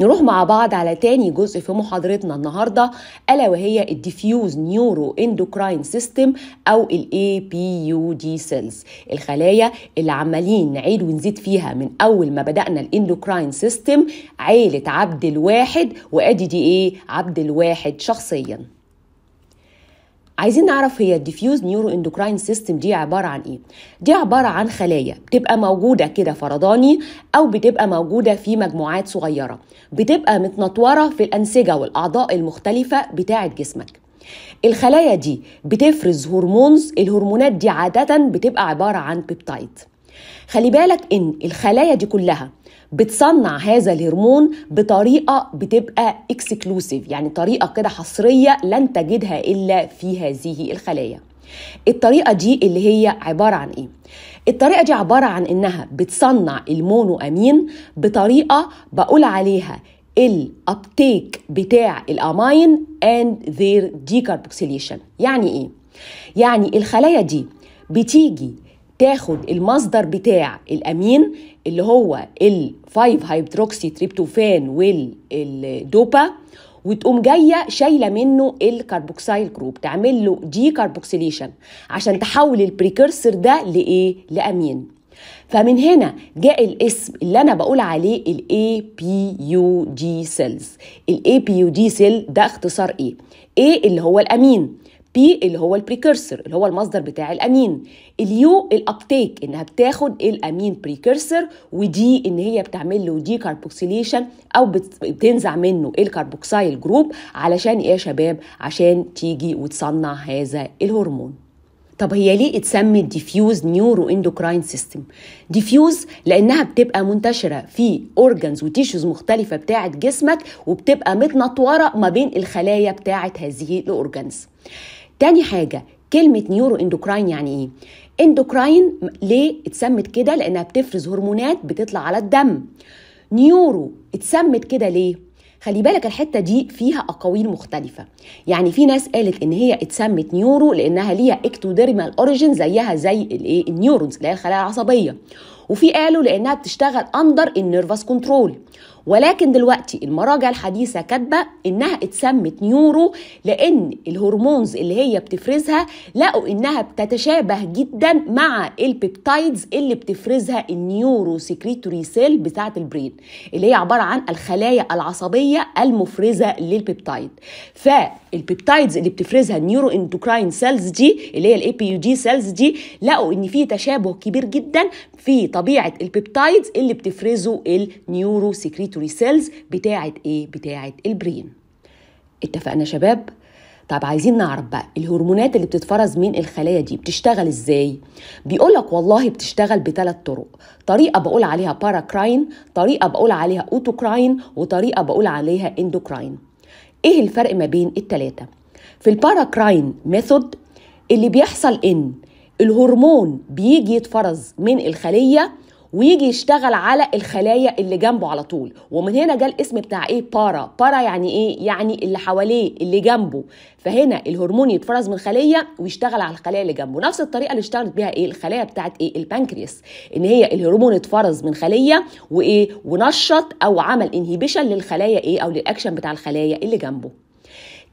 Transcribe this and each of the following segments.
نروح مع بعض على تاني جزء في محاضرتنا النهاردة ألا وهي الديفيوز نيورو اندوكراين سيستم أو ال APUD cells الخلايا اللي عمالين نعيد ونزيد فيها من أول ما بدأنا الاندوكراين سيستم عيلة عبد الواحد وأدي دي إيه عبد الواحد شخصياً عايزين نعرف هي الديفيوز نيورو اندوكراين سيستم دي عباره عن ايه دي عباره عن خلايا بتبقى موجوده كده فرضاني او بتبقى موجوده في مجموعات صغيره بتبقى متنطوره في الانسجه والاعضاء المختلفه بتاعه جسمك الخلايا دي بتفرز هرمونز الهرمونات دي عاده بتبقى عباره عن بيبتايد خلي بالك ان الخلايا دي كلها بتصنع هذا الهرمون بطريقه بتبقى اكسكلوسيف يعني طريقه كده حصريه لن تجدها الا في هذه الخلايا الطريقه دي اللي هي عباره عن ايه الطريقه دي عباره عن انها بتصنع المونو امين بطريقه بقول عليها الابتيك بتاع الاماين and their decarboxylation يعني ايه يعني الخلايا دي بتيجي تاخد المصدر بتاع الامين اللي هو ال 5 هيدروكسي تريبتوفان والدوبا وتقوم جايه شايله منه الكربوكسيل جروب تعمل له دي كربوكسيليشن عشان تحول البريكرسر ده لايه لامين فمن هنا جاء الاسم اللي انا بقول عليه الاي بي يو دي سيلز الاي بي يو دي سيل ده اختصار ايه ايه اللي هو الامين بي اللي هو البريكرسر اللي هو المصدر بتاع الامين اليو الابتيك انها بتاخد الامين بريكرسر ودي ان هي بتعمل له دي كاربوكسيليشن او بتنزع منه الكاربوكسايل جروب علشان ايه يا شباب عشان تيجي وتصنع هذا الهرمون طب هي ليه اتسمت ديفيوز نيورو اندوكراين سيستم ديفيوز لانها بتبقى منتشره في اورجانز وتيشوز مختلفه بتاعه جسمك وبتبقى متنطوره ما بين الخلايا بتاعه هذه الاورجانز تاني حاجه كلمه نيورو اندوكراين يعني ايه اندوكراين ليه اتسمت كده لانها بتفرز هرمونات بتطلع على الدم نيورو اتسمت كده ليه خلي بالك الحته دي فيها اقاويل مختلفه يعني في ناس قالت ان هي اتسمت نيورو لانها ليها اكتوديرمال اوريجين زيها زي الايه النيورونز اللي هي الخلايا العصبيه وفي قالوا لانها بتشتغل اندر النيرفس كنترول ولكن دلوقتي المراجع الحديثه كاتبه انها اتسمت نيورو لان الهرمونز اللي هي بتفرزها لقوا انها بتتشابه جدا مع البيبتايدز اللي بتفرزها النيورو سكريتوري سيل بتاعه البرين اللي هي عباره عن الخلايا العصبيه المفرزه للبيبتايد فالبيبتايدز اللي بتفرزها النيورو اندوكراين سيلز دي اللي هي الاي بي يو جي سيلز دي لقوا ان في تشابه كبير جدا في طبيعه البيبتايدز اللي بتفرزه النيورو سكريتوري السيركيتوري سيلز بتاعه ايه بتاعه البرين اتفقنا شباب طب عايزين نعرف بقى الهرمونات اللي بتتفرز من الخلايا دي بتشتغل ازاي بيقول لك والله بتشتغل بثلاث طرق طريقه بقول عليها باراكراين طريقه بقول عليها اوتوكراين وطريقه بقول عليها اندوكراين ايه الفرق ما بين الثلاثه في الباراكراين ميثود اللي بيحصل ان الهرمون بيجي يتفرز من الخليه ويجي يشتغل على الخلايا اللي جنبه على طول ومن هنا جه الاسم بتاع ايه بارا بارا يعني ايه يعني اللي حواليه اللي جنبه فهنا الهرمون يتفرز من خليه ويشتغل على الخلايا اللي جنبه نفس الطريقه اللي اشتغلت بيها ايه الخلايا بتاعت ايه البنكرياس ان هي الهرمون اتفرز من خليه وايه ونشط او عمل انهيبيشن للخلايا ايه او للاكشن بتاع الخلايا اللي جنبه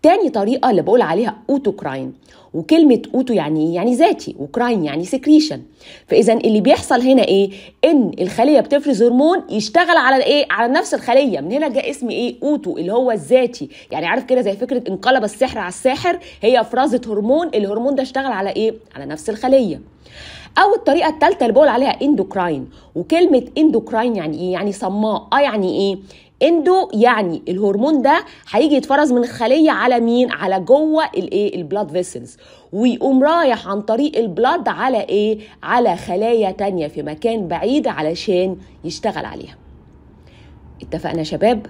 تاني طريقه اللي بقول عليها اوتوكراين وكلمه اوتو يعني إيه؟ يعني ذاتي وكراين يعني سكريشن فاذا اللي بيحصل هنا ايه ان الخليه بتفرز هرمون يشتغل على ايه على نفس الخليه من هنا جاء اسم ايه اوتو اللي هو الذاتي يعني عارف كده زي فكره انقلب السحر على الساحر هي إفرازة هرمون الهرمون ده اشتغل على ايه على نفس الخليه او الطريقه الثالثه اللي بقول عليها اندوكراين وكلمه اندوكراين يعني ايه يعني صماء اه يعني ايه اندو يعني الهرمون ده هيجي يتفرز من الخليه على مين على جوه الايه البلاد فيسلز ويقوم رايح عن طريق البلاد على ايه على خلايا تانية في مكان بعيد علشان يشتغل عليها اتفقنا شباب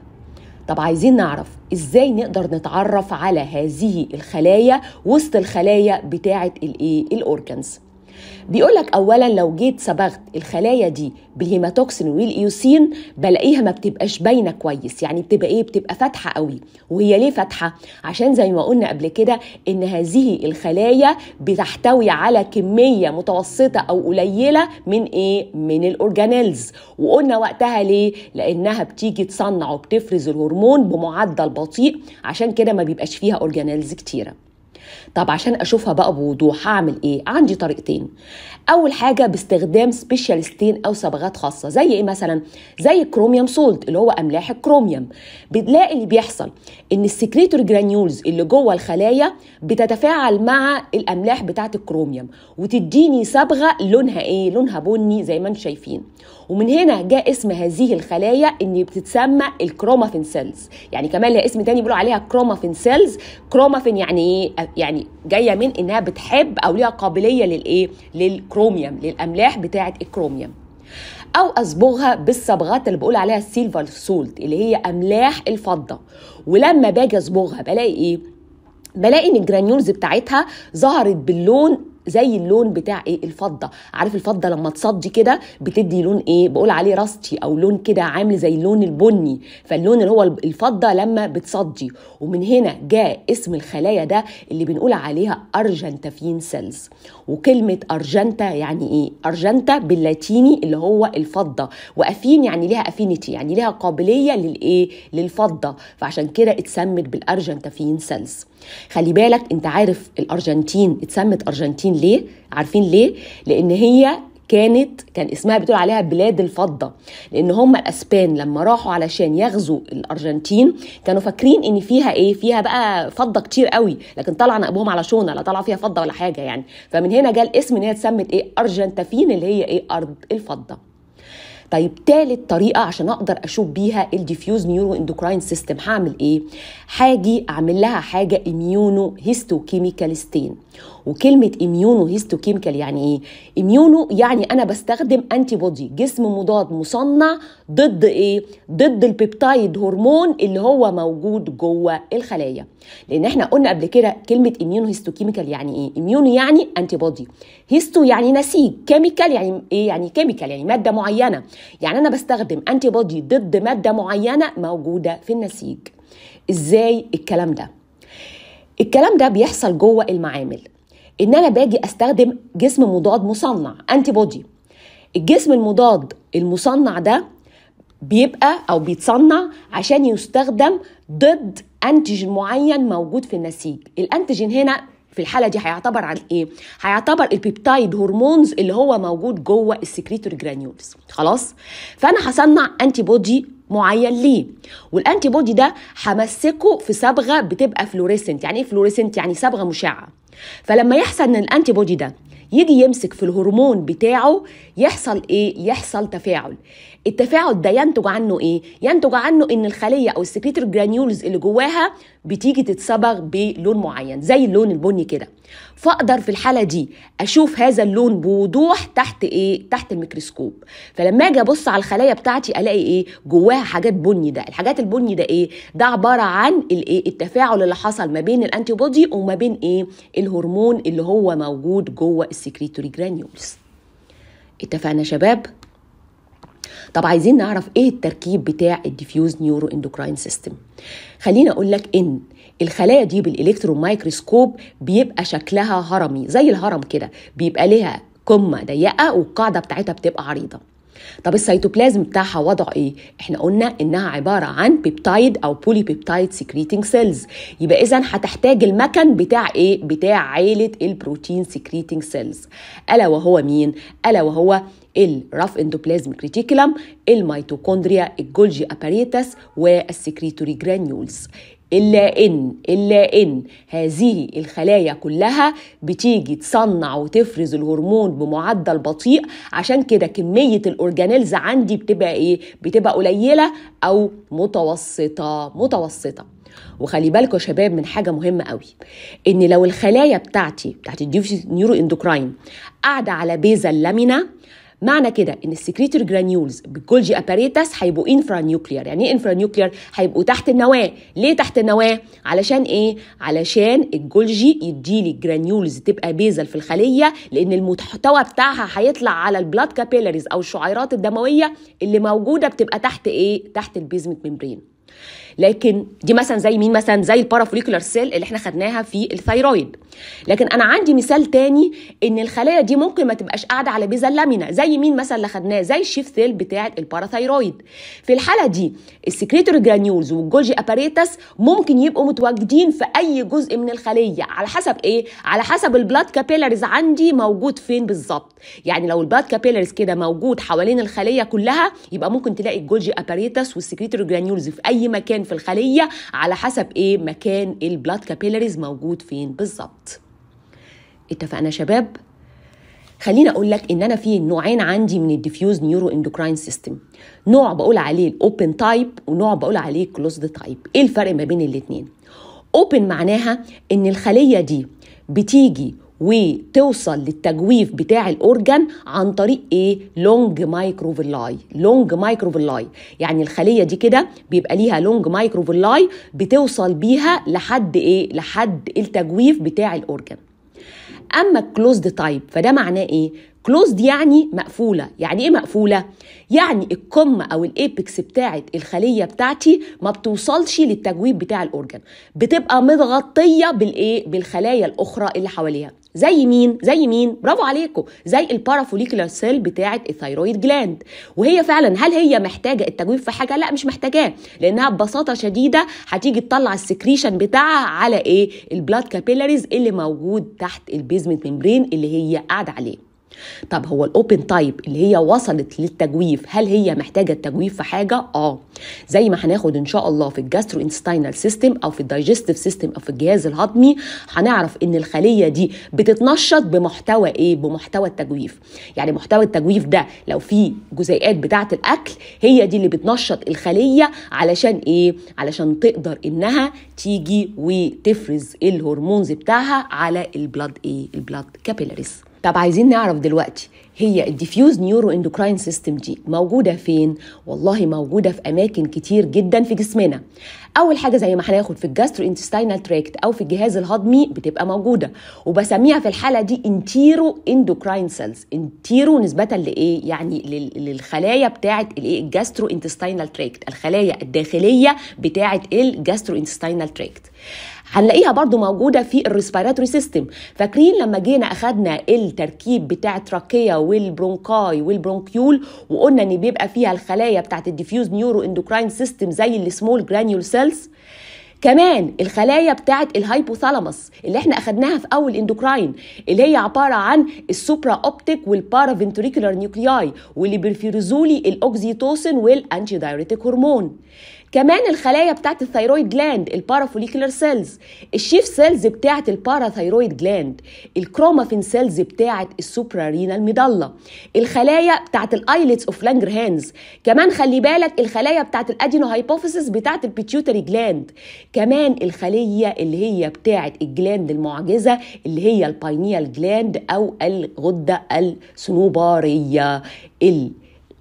طب عايزين نعرف ازاي نقدر نتعرف على هذه الخلايا وسط الخلايا بتاعه الايه الاورجنز بيقولك اولا لو جيت صبغت الخلايا دي بالهيماتوكسين والايوسين بلاقيها ما بتبقاش باينه كويس يعني بتبقى ايه بتبقى فاتحه قوي وهي ليه فاتحه عشان زي ما قلنا قبل كده ان هذه الخلايا بتحتوي على كميه متوسطه او قليله من ايه من الاورجانيلز وقلنا وقتها ليه لانها بتيجي تصنع وبتفرز الهرمون بمعدل بطيء عشان كده ما بيبقاش فيها اورجانيلز كتيره طب عشان اشوفها بقى بوضوح هعمل ايه عندي طريقتين اول حاجه باستخدام سبيشالستين او صبغات خاصه زي ايه مثلا زي الكروميوم سولت اللي هو املاح الكروميوم بنلاقي اللي بيحصل ان السكريتور جرانيولز اللي جوه الخلايا بتتفاعل مع الاملاح بتاعه الكروميوم وتديني صبغه لونها ايه لونها بني زي ما انتم شايفين ومن هنا جاء اسم هذه الخلايا ان بتتسمى الكرومافين سيلز يعني كمان لها اسم تاني بيقولوا عليها كرومافين سيلز كرومافين يعني ايه يعني جايه من انها بتحب او ليها قابليه للايه للكروميوم للاملاح بتاعه الكروميوم او اصبغها بالصبغات اللي بقول عليها السيلفر سولت اللي هي املاح الفضه ولما باجي اصبغها بلاقي ايه بلاقي ان الجرانيولز بتاعتها ظهرت باللون زي اللون بتاع ايه الفضه عارف الفضه لما تصدي كده بتدي لون ايه بقول عليه راستي او لون كده عامل زي اللون البني فاللون اللي هو الفضه لما بتصدي ومن هنا جاء اسم الخلايا ده اللي بنقول عليها ارجنتافين سيلز وكلمه ارجنتا يعني ايه ارجنتا باللاتيني اللي هو الفضه وافين يعني ليها افينيتي يعني ليها قابليه للايه للفضه فعشان كده اتسمت بالارجنتافين سيلز خلي بالك انت عارف الارجنتين اتسمت ارجنتين ليه عارفين ليه لان هي كانت كان اسمها بتقول عليها بلاد الفضه لان هم الاسبان لما راحوا علشان يغزوا الارجنتين كانوا فاكرين ان فيها ايه فيها بقى فضه كتير قوي لكن طلع نقبهم على شونه لا طلع فيها فضه ولا حاجه يعني فمن هنا جاء الاسم ان هي اتسمت ايه ارجنتافين اللي هي ايه ارض الفضه طيب تالت طريقه عشان اقدر اشوف بيها الديفيوز نيورو اندوكراين سيستم هعمل ايه هاجي اعمل لها حاجه اميونو هيستوكيميكال ستين وكلمه اميونو كيميكال يعني ايه اميونو يعني انا بستخدم انتي بودي جسم مضاد مصنع ضد ايه ضد البيبتايد هرمون اللي هو موجود جوه الخلايا لان احنا قلنا قبل كده كلمه اميونو كيميكال يعني ايه اميونو يعني انتي بودي هيستو يعني نسيج كيميكال يعني ايه يعني كيميكال يعني ماده معينه يعني انا بستخدم انتي بودي ضد ماده معينه موجوده في النسيج ازاي الكلام ده الكلام ده بيحصل جوه المعامل ان انا باجي استخدم جسم مضاد مصنع انتي بودي الجسم المضاد المصنع ده بيبقى او بيتصنع عشان يستخدم ضد انتيجين معين موجود في النسيج الانتيجين هنا في الحاله دي هيعتبر عن ايه هيعتبر البيبتايد هرمونز اللي هو موجود جوه السكريتوري جرانيولز خلاص فانا هصنع انتي بودي معين ليه والانتي بودي ده همسكه في صبغه بتبقى فلوريسنت يعني ايه فلوريسنت يعني صبغه مشعه فلما يحصل ان الانتي بودي ده يجي يمسك في الهرمون بتاعه يحصل ايه يحصل تفاعل التفاعل ده ينتج عنه ايه ينتج عنه ان الخليه او السكريتور جرانيولز اللي جواها بتيجي تتصبغ بلون معين زي اللون البني كده فاقدر في الحاله دي اشوف هذا اللون بوضوح تحت ايه تحت الميكروسكوب فلما اجي ابص على الخلايا بتاعتي الاقي ايه جواها حاجات بني ده الحاجات البني ده ايه ده عباره عن الايه التفاعل اللي حصل ما بين الانتي بودي وما بين ايه الهرمون اللي هو موجود جوه السكريتوري جرانيولز اتفقنا شباب طب عايزين نعرف ايه التركيب بتاع الديفيوز نيورو اندوكراين سيستم خليني اقول لك ان الخلايا دي بالالكترون مايكروسكوب بيبقى شكلها هرمي زي الهرم كده بيبقى ليها قمه ضيقه والقاعده بتاعتها بتبقى عريضه طب السيتوبلازم بتاعها وضعه ايه احنا قلنا انها عباره عن بيبتايد او بولي بيبتايد سكريتنج سيلز يبقى اذا هتحتاج المكن بتاع ايه بتاع عيله البروتين سكريتنج سيلز الا وهو مين الا وهو الرف اندوبلازم كريتيكولم الميتوكوندريا الجولجي اباريتس والسكريتوري جرانيولز إلا إن إلا إن هذه الخلايا كلها بتيجي تصنع وتفرز الهرمون بمعدل بطيء عشان كده كمية الأورجانيلز عندي بتبقى إيه؟ بتبقى قليلة أو متوسطة متوسطة وخلي بالكم يا شباب من حاجه مهمه قوي ان لو الخلايا بتاعتي بتاعت الديوفيس نيورو اندوكراين قاعده على بيزا اللامينا معنى كده ان السكريتور جرانيولز بالجولجي اباريتاس هيبقوا انفرا نيوكلير يعني ايه انفرا نيوكلير هيبقوا تحت النواه ليه تحت النواه علشان ايه علشان الجولجي يديلي جرانيولز تبقى بيزل في الخليه لان المحتوى بتاعها هيطلع على البلاد كابيلاريز او الشعيرات الدمويه اللي موجوده بتبقى تحت ايه تحت البيزمنت ميمبرين لكن دي مثلا زي مين مثلا زي البارافوليكولار سيل اللي احنا خدناها في الثيرويد لكن انا عندي مثال تاني ان الخلايا دي ممكن ما تبقاش قاعده على بيزا لامينا زي مين مثلا اللي خدناه زي الشيف سيل بتاع الباراثيرويد في الحاله دي السكريتوري جرانيولز والجولجي اباريتاس ممكن يبقوا متواجدين في اي جزء من الخليه على حسب ايه على حسب البلاد كابيلاريز عندي موجود فين بالظبط يعني لو البلاد كابيلاريز كده موجود حوالين الخليه كلها يبقى ممكن تلاقي الجولجي اباريتاس والسكريتوري جرانيولز في اي مكان في الخليه على حسب ايه مكان البلاد كابيلاريز موجود فين بالظبط اتفقنا شباب خليني اقول لك ان انا في نوعين عندي من الديفيوز نيورو اندوكراين سيستم نوع بقول عليه الاوبن تايب ونوع بقول عليه كلوزد تايب ايه الفرق ما بين الاثنين اوبن معناها ان الخليه دي بتيجي وتوصل للتجويف بتاع الاورجن عن طريق ايه لونج مايكروفيلاي لونج مايكروفيلاي يعني الخليه دي كده بيبقى ليها لونج مايكروفيلاي بتوصل بيها لحد ايه لحد التجويف بتاع الاورجن اما كلوزد تايب فده معناه ايه كلوزد يعني مقفوله يعني ايه مقفوله يعني القمه او الايبكس بتاعه الخليه بتاعتي ما بتوصلش للتجويف بتاع الاورجن بتبقى متغطيه بالايه بالخلايا الاخرى اللي حواليها زي مين زي مين برافو عليكم زي البارافوليكولار سيل بتاعه الثيرويد جلاند وهي فعلا هل هي محتاجه التجويف في حاجه لا مش محتاجاه لانها ببساطه شديده هتيجي تطلع السكريشن بتاعها على ايه البلاد كابيلاريز اللي موجود تحت البيزمنت ميمبرين اللي هي قاعده عليه طب هو الاوبن تايب اللي هي وصلت للتجويف هل هي محتاجه التجويف في حاجه اه زي ما هناخد ان شاء الله في الجاسترو انستينال سيستم او في الدايجستيف سيستم او في الجهاز الهضمي هنعرف ان الخليه دي بتتنشط بمحتوى ايه بمحتوى التجويف يعني محتوى التجويف ده لو في جزيئات بتاعه الاكل هي دي اللي بتنشط الخليه علشان ايه علشان تقدر انها تيجي وتفرز الهرمونز بتاعها على البلاد ايه البلاد كابيلاريز طب عايزين نعرف دلوقتي هي الديفيوز نيورو اندوكراين سيستم دي موجوده فين والله موجوده في اماكن كتير جدا في جسمنا اول حاجه زي ما هناخد في الجاسترو انتستينال تراكت او في الجهاز الهضمي بتبقى موجوده وبسميها في الحاله دي انتيرو اندوكراين سيلز انتيرو نسبه لايه يعني للخلايا بتاعه الايه الجاسترو انتستينال تراكت الخلايا الداخليه بتاعه الجاسترو انتستينال تراكت هنلاقيها برضو موجودة في الريسبيراتوري سيستم فاكرين لما جينا أخدنا التركيب بتاع التراكية والبرونكاي والبرونكيول وقلنا إن بيبقى فيها الخلايا بتاعت الديفيوز نيورو اندوكراين سيستم زي السمول جرانيول سيلز كمان الخلايا بتاعت الهايبوثالاموس اللي احنا اخدناها في اول اندوكراين اللي هي عباره عن السوبرا اوبتيك فينتريكولار نيوكلياي واللي بيرفيرزولي الاوكسيتوسين والانتي دايوريتيك هرمون كمان الخلايا بتاعت الثيرويد جلاند البارافوليكولر سيلز الشيف سيلز بتاعت الباراثيرويد جلاند الكرومافين سيلز السوبرا رينال ميدالا الخلايا بتاعت الايلتس اوف لانجر هانز كمان خلي بالك الخلايا بتاعت الادينو هايبوفيسس بتاعت البيتيوتري جلاند كمان الخليه اللي هي بتاعت الجلاند المعجزه اللي هي الباينيال جلاند او الغده الصنوبريه ال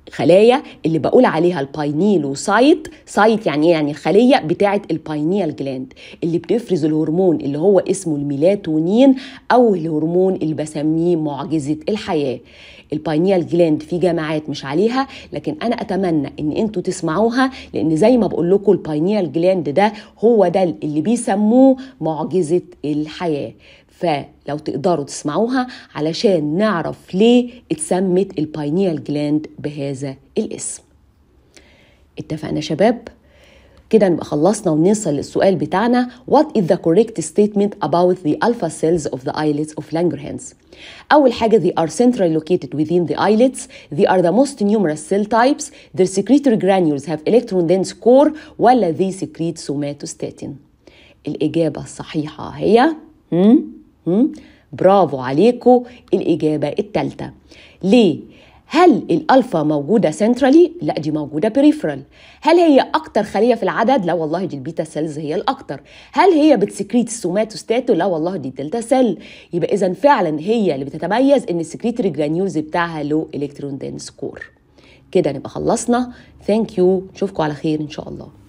الخلايا اللي بقول عليها الباينيلوسايت سايت يعني ايه يعني الخليه بتاعه الباينيال جلاند اللي بتفرز الهرمون اللي هو اسمه الميلاتونين او الهرمون اللي بسميه معجزه الحياه الباينيال جلاند في جامعات مش عليها لكن انا اتمنى ان انتوا تسمعوها لان زي ما بقول لكم الباينيال جلاند ده هو ده اللي بيسموه معجزه الحياه فلو تقدروا تسمعوها علشان نعرف ليه اتسمت الباينيال جلاند بهذا الاسم اتفقنا شباب كده نبقى خلصنا ونصل للسؤال بتاعنا What is the correct statement about the alpha cells of the islets of Langerhans؟ أول حاجة they are centrally located within the islets they are the most numerous cell types their secretory granules have electron dense core ولا they secrete somatostatin الإجابة الصحيحة هي برافو عليكو الإجابة الثالثة ليه؟ هل الالفا موجوده سنترالي لا دي موجوده بريفرال هل هي اكتر خليه في العدد لا والله دي البيتا سيلز هي الاكتر هل هي بتسكريت السوماتوستاتو لا والله دي الدلتا سيل يبقى اذا فعلا هي اللي بتتميز ان السكريتري جرانيولز بتاعها لو الكترون دين سكور كده نبقى خلصنا ثانك يو نشوفكم على خير ان شاء الله